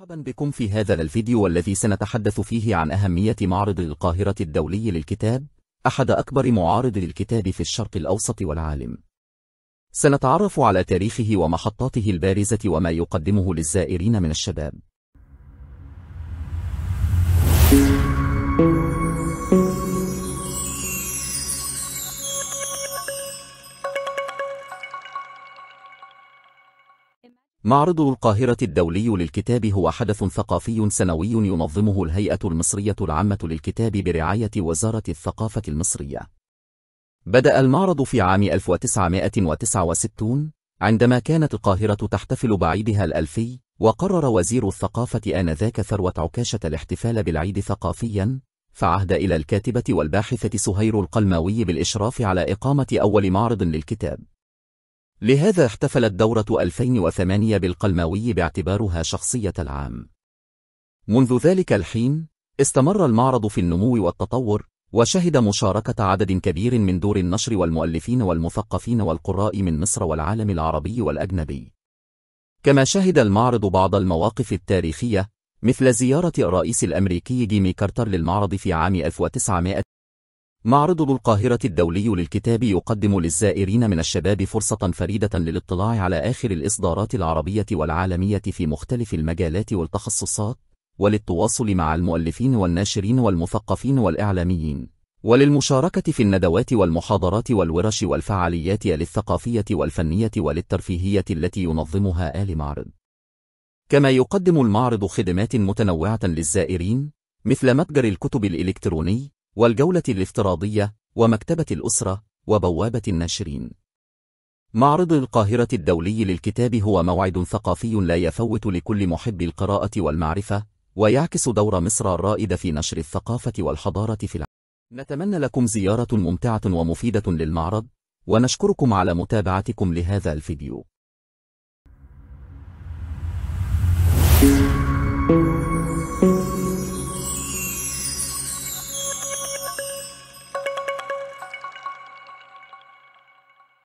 مرحبا بكم في هذا الفيديو الذي سنتحدث فيه عن أهمية معرض القاهرة الدولي للكتاب أحد أكبر معارض للكتاب في الشرق الأوسط والعالم سنتعرف على تاريخه ومحطاته البارزة وما يقدمه للزائرين من الشباب معرض القاهرة الدولي للكتاب هو حدث ثقافي سنوي ينظمه الهيئة المصرية العامة للكتاب برعاية وزارة الثقافة المصرية. بدأ المعرض في عام 1969 عندما كانت القاهرة تحتفل بعيدها الألفي وقرر وزير الثقافة آنذاك ثروة عكاشة الاحتفال بالعيد ثقافيا فعهد إلى الكاتبة والباحثة سهير القلماوي بالإشراف على إقامة أول معرض للكتاب. لهذا احتفلت دورة 2008 بالقلماوي باعتبارها شخصية العام. منذ ذلك الحين، استمر المعرض في النمو والتطور، وشهد مشاركة عدد كبير من دور النشر والمؤلفين والمثقفين والقراء من مصر والعالم العربي والأجنبي. كما شهد المعرض بعض المواقف التاريخية، مثل زيارة الرئيس الأمريكي جيمي كارتر للمعرض في عام 1900 معرض القاهرة الدولي للكتاب يقدم للزائرين من الشباب فرصة فريدة للاطلاع على آخر الإصدارات العربية والعالمية في مختلف المجالات والتخصصات، وللتواصل مع المؤلفين والناشرين والمثقفين والإعلاميين، وللمشاركة في الندوات والمحاضرات والورش والفعاليات للثقافية والفنية وللترفيهية التي ينظمها آل معرض. كما يقدم المعرض خدمات متنوعة للزائرين، مثل متجر الكتب الإلكتروني، والجولة الافتراضية ومكتبة الأسرة وبوابة الناشرين معرض القاهرة الدولي للكتاب هو موعد ثقافي لا يفوت لكل محب القراءة والمعرفة ويعكس دور مصر الرائد في نشر الثقافة والحضارة في العالم نتمنى لكم زيارة ممتعة ومفيدة للمعرض ونشكركم على متابعتكم لهذا الفيديو